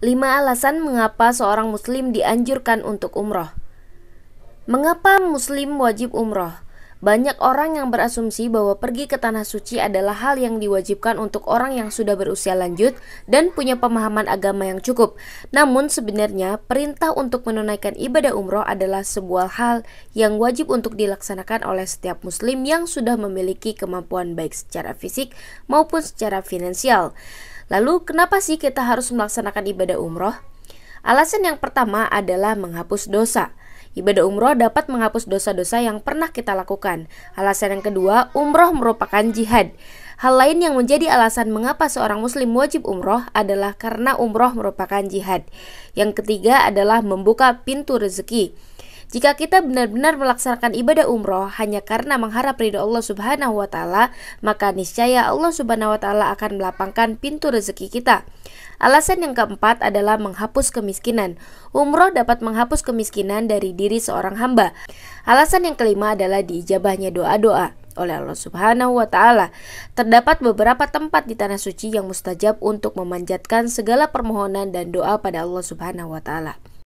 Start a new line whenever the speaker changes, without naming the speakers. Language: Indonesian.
5 alasan mengapa seorang muslim dianjurkan untuk umroh. Mengapa muslim wajib umroh? Banyak orang yang berasumsi bahwa pergi ke tanah suci adalah hal yang diwajibkan untuk orang yang sudah berusia lanjut dan punya pemahaman agama yang cukup. Namun sebenarnya perintah untuk menunaikan ibadah umroh adalah sebuah hal yang wajib untuk dilaksanakan oleh setiap muslim yang sudah memiliki kemampuan baik secara fisik maupun secara finansial. Lalu kenapa sih kita harus melaksanakan ibadah umroh? Alasan yang pertama adalah menghapus dosa. Ibadah umroh dapat menghapus dosa-dosa yang pernah kita lakukan. Alasan yang kedua, umroh merupakan jihad. Hal lain yang menjadi alasan mengapa seorang muslim wajib umroh adalah karena umroh merupakan jihad. Yang ketiga adalah membuka pintu rezeki. Jika kita benar-benar melaksanakan ibadah umroh hanya karena mengharap ridho Allah Subhanahu wa taala, maka niscaya Allah Subhanahu wa taala akan melapangkan pintu rezeki kita. Alasan yang keempat adalah menghapus kemiskinan. Umroh dapat menghapus kemiskinan dari diri seorang hamba. Alasan yang kelima adalah diijabahnya doa-doa oleh Allah Subhanahu wa taala. Terdapat beberapa tempat di tanah suci yang mustajab untuk memanjatkan segala permohonan dan doa pada Allah Subhanahu wa taala.